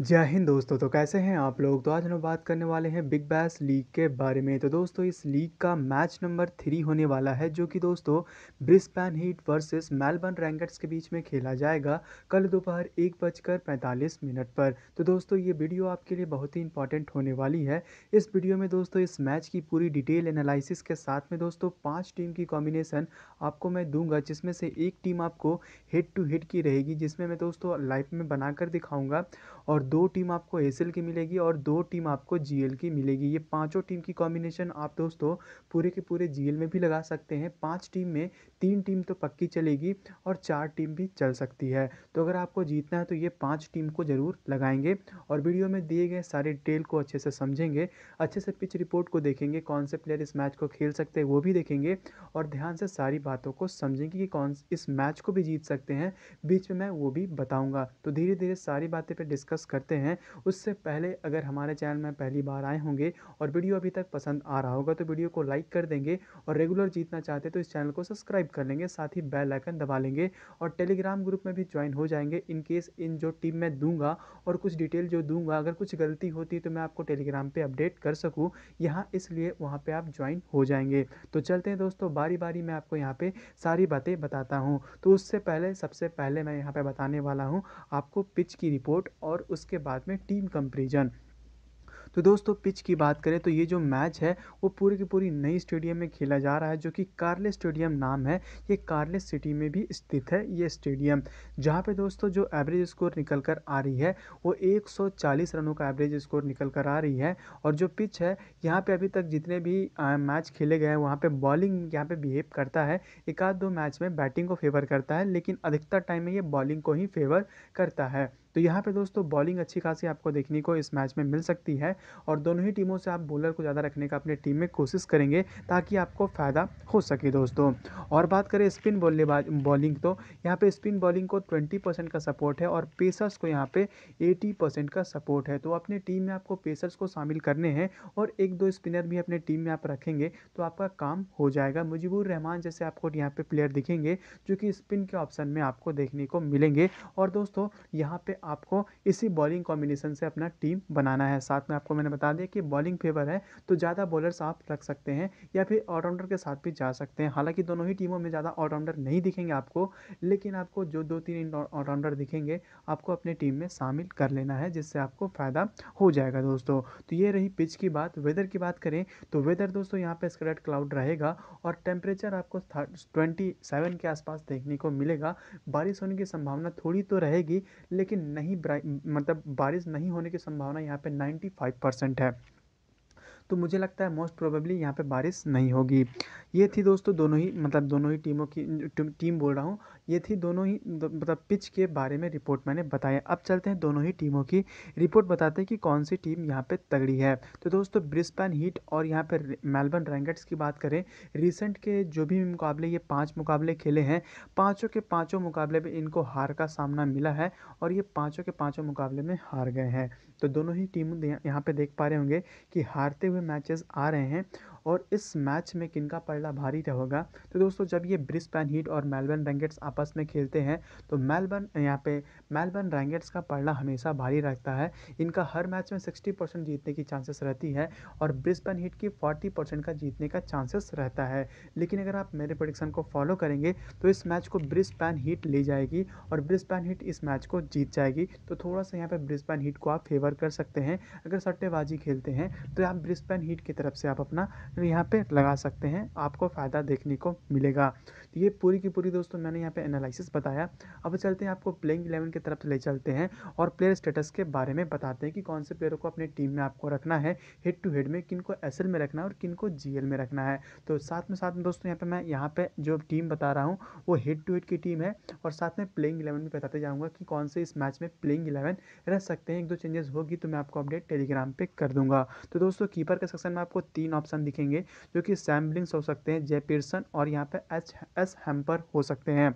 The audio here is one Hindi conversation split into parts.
जय हिंद दोस्तों तो कैसे हैं आप लोग तो आज हम बात करने वाले हैं बिग बैस लीग के बारे में तो दोस्तों इस लीग का मैच नंबर थ्री होने वाला है जो कि दोस्तों ब्रिस्पैन हीट वर्सेस मेलबर्न रैंकर्स के बीच में खेला जाएगा कल दोपहर एक बजकर पैंतालीस मिनट पर तो दोस्तों ये वीडियो आपके लिए बहुत ही इंपॉर्टेंट होने वाली है इस वीडियो में दोस्तों इस मैच की पूरी डिटेल एनालिसिस के साथ में दोस्तों पाँच टीम की कॉम्बिनेशन आपको मैं दूंगा जिसमें से एक टीम आपको हेड टू हेड की रहेगी जिसमें मैं दोस्तों लाइफ में बनाकर दिखाऊँगा और दो टीम आपको एस की मिलेगी और दो टीम आपको जी की मिलेगी ये पाँचों टीम की कॉम्बिनेशन आप दोस्तों पूरे के पूरे जी में भी लगा सकते हैं पाँच टीम में तीन टीम तो पक्की चलेगी और चार टीम भी चल सकती है तो अगर आपको जीतना है तो ये पाँच टीम को ज़रूर लगाएंगे और वीडियो में दिए गए सारे डिटेल को अच्छे से समझेंगे अच्छे से पिच रिपोर्ट को देखेंगे कौन से प्लेयर इस मैच को खेल सकते हैं वो भी देखेंगे और ध्यान से सारी बातों को समझेंगे कि कौन इस मैच को भी जीत सकते हैं बीच में मैं वो भी बताऊँगा तो धीरे धीरे सारी बातें पर डिस्कस कर करते हैं उससे पहले अगर हमारे चैनल में पहली बार आए होंगे और वीडियो अभी तक पसंद आ रहा होगा तो वीडियो को लाइक कर देंगे और रेगुलर जीतना चाहते तो इस चैनल को सब्सक्राइब कर लेंगे साथ ही बेल आइकन दबा लेंगे और टेलीग्राम ग्रुप में भी ज्वाइन हो जाएंगे इन केस इन जो टीम मैं दूंगा और कुछ डिटेल जो दूंगा अगर कुछ गलती होती तो मैं आपको टेलीग्राम पर अपडेट कर सकूँ यहाँ इसलिए वहाँ पर आप ज्वाइन हो जाएंगे तो चलते हैं दोस्तों बारी बारी मैं आपको यहाँ पर सारी बातें बताता हूँ तो उससे पहले सबसे पहले मैं यहाँ पर बताने वाला हूँ आपको पिच की रिपोर्ट और उस उसके बाद में टीम कंपेरिजन तो दोस्तों पिच की बात करें तो ये जो मैच है वो पूरी की पूरी नई स्टेडियम में खेला जा रहा है जो कि कार्ले स्टेडियम नाम है ये कार्ले सिटी में भी स्थित है ये स्टेडियम जहाँ पे दोस्तों जो एवरेज स्कोर निकल कर आ रही है वो 140 रनों का एवरेज स्कोर निकल कर आ रही है और जो पिच है यहाँ पर अभी तक जितने भी मैच खेले गए हैं वहाँ पर बॉलिंग यहाँ पर बिहेव करता है एक आध दो मैच में बैटिंग को फेवर करता है लेकिन अधिकतर टाइम में ये बॉलिंग को ही फेवर करता है तो यहाँ पे दोस्तों बॉलिंग अच्छी खासी आपको देखने को इस मैच में मिल सकती है और दोनों ही टीमों से आप बॉलर को ज़्यादा रखने का अपनी टीम में कोशिश करेंगे ताकि आपको फ़ायदा हो सके दोस्तों और बात करें स्पिन बल्लेबाज बॉलिंग तो यहाँ पर स्पिन बॉलिंग को ट्वेंटी परसेंट का सपोर्ट है और पेसर्स को यहाँ पर एटी परसेंट का सपोर्ट है तो अपने टीम में आपको पेसर्स को शामिल करने हैं और एक दो स्पिनर भी अपने टीम में आप रखेंगे तो आपका काम हो जाएगा मुजीबुर रहमान जैसे आपको यहाँ पे प्लेयर दिखेंगे जो कि स्पिन के ऑप्शन में आपको देखने को मिलेंगे और दोस्तों यहाँ पे आपको इसी बॉलिंग कॉम्बिनेशन से अपना टीम बनाना है साथ में आपको मैंने बता दिया कि बॉलिंग फेवर है तो ज़्यादा बॉलर्स आप रख सकते हैं या फिर ऑलराउंडर के साथ भी जा सकते हैं हालांकि दोनों ही टीमों में ज़्यादा ऑलराउंडर नहीं दिखेंगे आपको लेकिन आपको जो दो तीन ऑलराउंडर दिखेंगे आपको अपने टीम में शामिल कर लेना है जिससे आपको फ़ायदा हो जाएगा दोस्तों तो ये रही पिच की बात वेदर की बात करें तो वेदर दोस्तों यहाँ पर स्क्रेड क्लाउड रहेगा और टेम्परेचर आपको ट्वेंटी सेवन के आसपास देखने को मिलेगा बारिश होने की संभावना थोड़ी तो रहेगी लेकिन नहीं मतलब बारिश नहीं होने की संभावना यहाँ पे नाइन्टी फाइव परसेंट है तो मुझे लगता है मोस्ट प्रोबेबली यहाँ पे बारिश नहीं होगी ये थी दोस्तों दोनों ही मतलब दोनों ही टीमों की टीम बोल रहा हूँ ये थी दोनों ही मतलब पिच के बारे में रिपोर्ट मैंने बताया अब चलते हैं दोनों ही टीमों की रिपोर्ट बताते हैं कि कौन सी टीम यहाँ पे तगड़ी है तो दोस्तों ब्रिस्बेन हीट और यहाँ पर मेलबर्न रैंगट्स की बात करें रिसेंट के जो भी मुकाबले ये पाँच मुकाबले खेले हैं पाँचों के पाँचों मुकाबले में इनको हार का सामना मिला है और ये पाँचों के पाँचों मुकाबले में हार गए हैं तो दोनों ही टीम यहाँ पर देख पा रहे होंगे कि हारते हुए मैचेस आ रहे हैं और इस मैच में किनका पड़ला भारी रहेगा तो दोस्तों जब ये ब्रिस्पैन हीट और मेलबर्न रैंगेट्स आपस में खेलते हैं तो मेलबर्न यहाँ पे मेलबर्न रैंगेट्स का पड़ला हमेशा भारी रहता है इनका हर मैच में सिक्सटी परसेंट जीतने की चांसेस रहती है और ब्रिस्पेन हीट की फोर्टी परसेंट का जीतने का चांसेस रहता है लेकिन अगर आप मेरे प्रोडिक्शन को फॉलो करेंगे तो इस मैच को ब्रिस्पेन हीट ले जाएगी और ब्रिस्पैन हीट इस मैच को जीत जाएगी तो थोड़ा सा यहाँ पर ब्रिस्पैन हीट को आप फेवर कर सकते हैं अगर सट्टेबाजी खेलते हैं तो आप ब्रिस्पेन हीट की तरफ से आप अपना तो यहाँ पे लगा सकते हैं आपको फ़ायदा देखने को मिलेगा तो ये पूरी की पूरी दोस्तों मैंने यहाँ पे एनालिसिस बताया अब चलते हैं आपको प्लेइंग इलेवन की तरफ ले चलते हैं और प्लेयर स्टेटस के बारे में बताते हैं कि कौन से प्लेयर को अपने टीम में आपको रखना है हेड टू हेड में किन को एस में रखना है और किन को जी में रखना है तो साथ में साथ में दोस्तों यहाँ पर मैं यहाँ पर जो टीम बता रहा हूँ वो हेड टू हेड की टीम है और साथ में प्लेइंग इलेवन भी बताते जाऊँगा कि कौन से इस मैच में प्लेइंग इलेवन रह सकते हैं एक दो चेंजेस होगी तो मैं आपको अपडेट टेलीग्राम पर कर दूँगा तो दोस्तों कीपर के सेक्शन में आपको तीन ऑप्शन दिखेंगे देखेंगे जो कि सैम्बलिंग्स हो सकते हैं जयपिरसन और यहाँ पे एच एस हैम्पर हो सकते हैं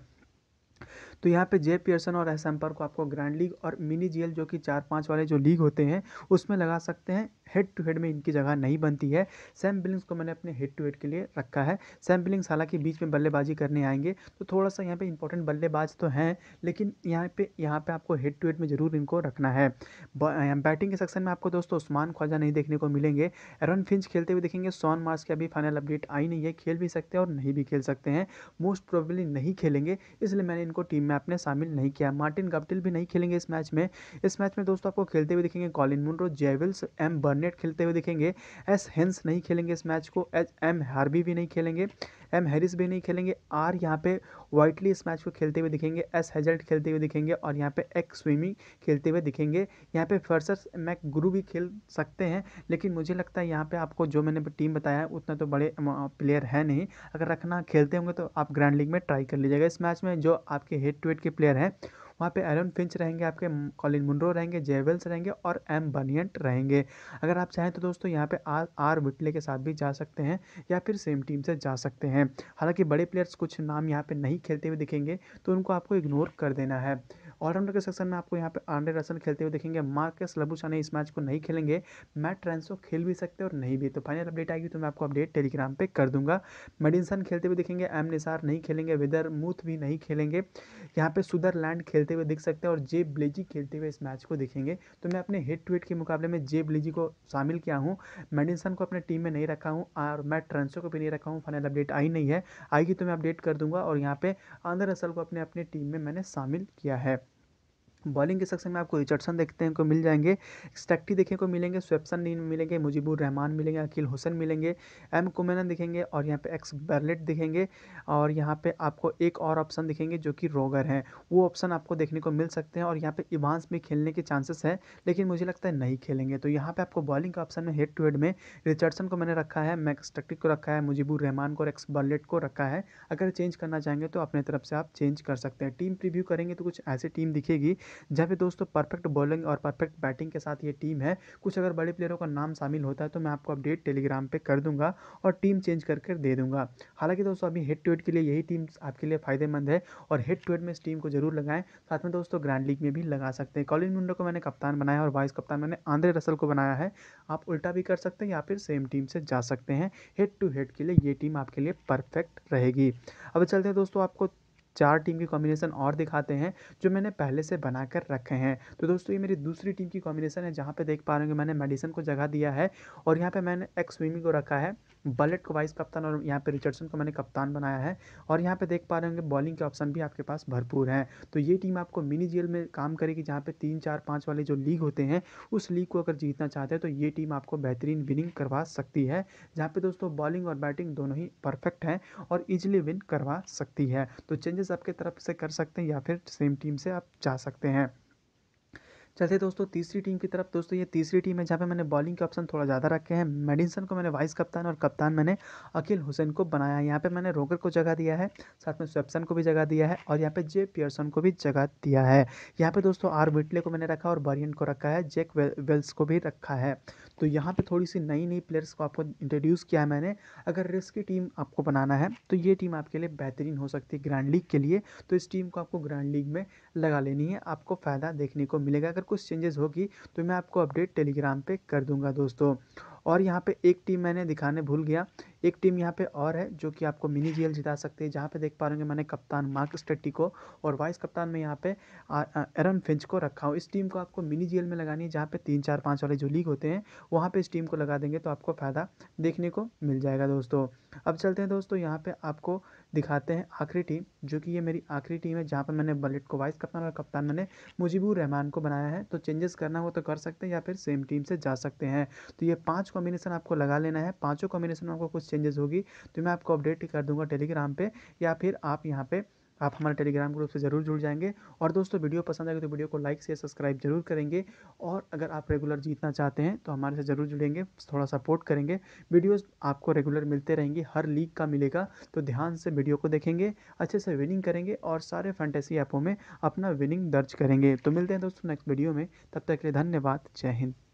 तो यहाँ पे जे पियर्सन और एस एम्पर को आपको ग्रैंड लीग और मिनी जीएल जो कि चार पाँच वाले जो लीग होते हैं उसमें लगा सकते हैं हेड टू हेड में इनकी जगह नहीं बनती है सैम बिलिंग्स को मैंने अपने हेड टू हेड के लिए रखा है सैम बिलिंग्स हालांकि बीच में बल्लेबाजी करने आएंगे तो थोड़ा सा यहाँ पे इंपॉर्टेंट बल्लेबाज तो हैं लेकिन यहाँ पे यहाँ पे आपको हेड टू हेड में ज़रूर इनको रखना है बैटिंग के सेक्शन में आपको दोस्तों उस्मान ख्वाजा नहीं देखने को मिलेंगे एरन फिंच खेलते हुए देखेंगे सोन मार्स के अभी फाइनल अपडेट आई नहीं है खेल भी सकते हैं और नहीं भी खेल सकते हैं मोस्ट प्रोबेबली नहीं खेलेंगे इसलिए मैंने इनको टीम में आपने शामिल नहीं किया मार्टिन गप्टिल भी नहीं खेलेंगे इस मैच में इस मैच में दोस्तों आपको खेलते हुए दिखेंगे कॉलिन मुंड्रो जेविल्स एम बर्नेट खेलते हुए दिखेंगे एस हेंस नहीं खेलेंगे इस मैच को एच एम हार्बी भी नहीं खेलेंगे एम हैरिस भी नहीं खेलेंगे आर यहाँ पे वाइटली इस मैच को खेलते हुए दिखेंगे एस हेजल्ट खेलते हुए दिखेंगे और यहाँ पे एक्स स्विमिंग खेलते हुए दिखेंगे यहाँ पे फर्सर्स मैक गुरु भी खेल सकते हैं लेकिन मुझे लगता है यहाँ पे आपको जो मैंने टीम बताया है उतना तो बड़े प्लेयर है नहीं अगर रखना खेलते होंगे तो आप ग्रैंड लीग में ट्राई कर लीजिएगा इस मैच में जो आपके हेड टू हेड के प्लेयर हैं वहाँ पे एरन फिंच रहेंगे आपके कॉलिन मुंड्रो रहेंगे जेवेल्स रहेंगे और एम बनियंट रहेंगे अगर आप चाहें तो दोस्तों यहाँ पे आर आर विटले के साथ भी जा सकते हैं या फिर सेम टीम से जा सकते हैं हालांकि बड़े प्लेयर्स कुछ नाम यहाँ पर नहीं खेलते हुए दिखेंगे तो उनको आपको इग्नोर कर देना है ऑलराउंडर के सेक्शन में आपको यहाँ पे आंड्रे रसल खेलते हुए देखेंगे मार्केस लबूशाने इस मैच को नहीं खेलेंगे मैट ट्रेंसो खेल भी सकते और नहीं भी तो फाइनल अपडेट आएगी तो मैं आपको अपडेट टेलीग्राम पर कर दूंगा मेडिसन खेलते हुए देखेंगे एम निसार नहीं खेलेंगे वेदर मूथ भी नहीं खेलेंगे यहाँ पे लैंड खेलते हुए दिख सकते हैं और जे ब्लेजी खेलते हुए इस मैच को देखेंगे तो मैं अपने हेड टू हेड के मुकाबले में जे ब्लेजी को शामिल किया हूँ मेडिसन को अपने टीम में नहीं रखा हूँ और मैं ट्रेंसो को भी नहीं रखा हूँ फाइनल अपडेट आई नहीं है आएगी तो मैं अपडेट कर दूंगा और यहाँ पे आंध्र असल को अपने अपने टीम में मैंने शामिल किया है बॉलिंग के सेक्शन में आपको रिचर्डसन देखते हैं को मिल जाएंगे स्टैक्टी देखने को मिलेंगे स्वेप्सन मिलेंगे मुजीबुर रहमान मिलेंगे अकील हुसैन मिलेंगे एम कुमेनन दिखेंगे और यहाँ पे एक्स बर्लेट दिखेंगे और यहाँ पे आपको एक और ऑप्शन दिखेंगे जो कि रोगर हैं वो ऑप्शन आपको देखने को मिल सकते हैं और यहाँ पर इवांस भी खेलने के चांसेस हैं लेकिन मुझे लगता है नहीं खेलेंगे तो यहाँ पर आपको बॉलिंग के ऑप्शन में हेड टू हेड में रिचर्डसन को मैंने रखा है मैक्स टक्टिक को रखा है मुजीबुर रहमान को और एक्स बर्लेट को रखा है अगर चेंज करना चाहेंगे तो अपने तरफ से आप चेंज कर सकते हैं टीम प्रिव्यू करेंगे तो कुछ ऐसी टीम दिखेगी जहाँ पे दोस्तों परफेक्ट बॉलिंग और परफेक्ट बैटिंग के साथ ये टीम है कुछ अगर बड़े प्लेयरों का नाम शामिल होता है तो मैं आपको अपडेट टेलीग्राम पर कर दूंगा और टीम चेंज करके दे दूंगा हालांकि दोस्तों अभी हेड टू हेड के लिए यही टीम आपके लिए फ़ायदेमंद है और हेड टू हेड में इस टीम को जरूर लगाएं साथ में दोस्तों ग्रैंड लीग में भी लगा सकते हैं कॉलिन मुंडो को मैंने कप्तान बनाया और वाइस कप्तान मैंने आंद्रे रसल को बनाया है आप उल्टा भी कर सकते हैं या फिर सेम टीम से जा सकते हैं हेड टू हेड के लिए ये टीम आपके लिए परफेक्ट रहेगी अब चलते हैं दोस्तों आपको चार टीम की कॉम्बिनेशन और दिखाते हैं जो मैंने पहले से बनाकर रखे हैं तो दोस्तों ये मेरी दूसरी टीम की कॉम्बिनेशन है जहाँ पे देख पा रहे होंगे मैंने मेडिसन को जगह दिया है और यहाँ पे मैंने एक्स स्विमिंग को रखा है बलेट को वाइस कप्तान और यहाँ पे रिचर्डसन को मैंने कप्तान बनाया है और यहाँ पे देख पा रहे होंगे बॉलिंग के ऑप्शन भी आपके पास भरपूर हैं तो ये टीम आपको मिनी जेल में काम करेगी जहाँ पे तीन चार पाँच वाले जो लीग होते हैं उस लीग को अगर जीतना चाहते हैं तो ये टीम आपको बेहतरीन विनिंग करवा सकती है जहाँ पे दोस्तों बॉलिंग और बैटिंग दोनों ही परफेक्ट हैं और ईजिली विन करवा सकती है तो चेंजेस आपके तरफ से कर सकते हैं या फिर सेम टीम से आप जा सकते हैं चलते दोस्तों तीसरी टीम की तरफ दोस्तों ये तीसरी टीम है जहाँ पे मैंने बॉलिंग के ऑप्शन थोड़ा ज़्यादा रखे हैं मेडिसन को मैंने वाइस कप्तान और कप्तान मैंने अखिल हुसैन को बनाया है यहाँ पर मैंने रोगर को जगह दिया है साथ में स्वेप्सन को भी जगह दिया है और यहाँ पे जे पियर्सन को भी जगह दिया है यहाँ पे दोस्तों आर विटले को मैंने रखा और बरियन को रखा है जेक वेल्स को भी रखा है तो यहाँ पे थोड़ी सी नई नई प्लेयर्स को आपको इंट्रोड्यूस किया है मैंने अगर रिस्क की टीम आपको बनाना है तो ये टीम आपके लिए बेहतरीन हो सकती है ग्रैंड लीग के लिए तो इस टीम को आपको ग्रैंड लीग में लगा लेनी है आपको फ़ायदा देखने को मिलेगा अगर कुछ चेंजेस होगी तो मैं आपको अपडेट टेलीग्राम पर कर दूँगा दोस्तों और यहाँ पे एक टीम मैंने दिखाने भूल गया एक टीम यहाँ पे और है जो कि आपको मिनी जीएल जिता सकती है जहाँ पे देख पा रहे होंगे मैंने कप्तान मार्क स्टेटी को और वाइस कप्तान में यहाँ पे एरन फिंच को रखा हूँ इस टीम को आपको मिनी जीएल में लगानी है जहाँ पे तीन चार पाँच वाले जो लीग होते हैं वहाँ पे इस टीम को लगा देंगे तो आपको फ़ायदा देखने को मिल जाएगा दोस्तों अब चलते हैं दोस्तों यहाँ पर आपको दिखाते हैं आखिरी टीम जो कि ये मेरी आखिरी टीम है जहाँ पर मैंने बलेट को वाइस कप्तान और कप्तान मैंने मुजीबुर रहमान को बनाया है तो चेंजेस करना हो तो कर सकते हैं या फिर सेम टीम से जा सकते हैं तो ये पाँच कॉम्बिनेशन आपको लगा लेना है पाँचों कॉम्बिनेशन में आपको कुछ चेंजेस होगी तो मैं आपको अपडेट कर दूँगा टेलीग्राम पर या फिर आप यहाँ पर आप हमारे टेलीग्राम ग्रुप से ज़रूर जुड़ जाएंगे और दोस्तों वीडियो पसंद आएगी तो वीडियो को लाइक से सब्सक्राइब जरूर करेंगे और अगर आप रेगुलर जीतना चाहते हैं तो हमारे से ज़रूर जुड़ेंगे थोड़ा सपोर्ट करेंगे वीडियोज़ आपको रेगुलर मिलते रहेंगे हर लीग का मिलेगा तो ध्यान से वीडियो को देखेंगे अच्छे से विनिंग करेंगे और सारे फैंटेसी ऐपों में अपना विनिंग दर्ज करेंगे तो मिलते हैं दोस्तों नेक्स्ट वीडियो में तब तक के लिए धन्यवाद जय हिंद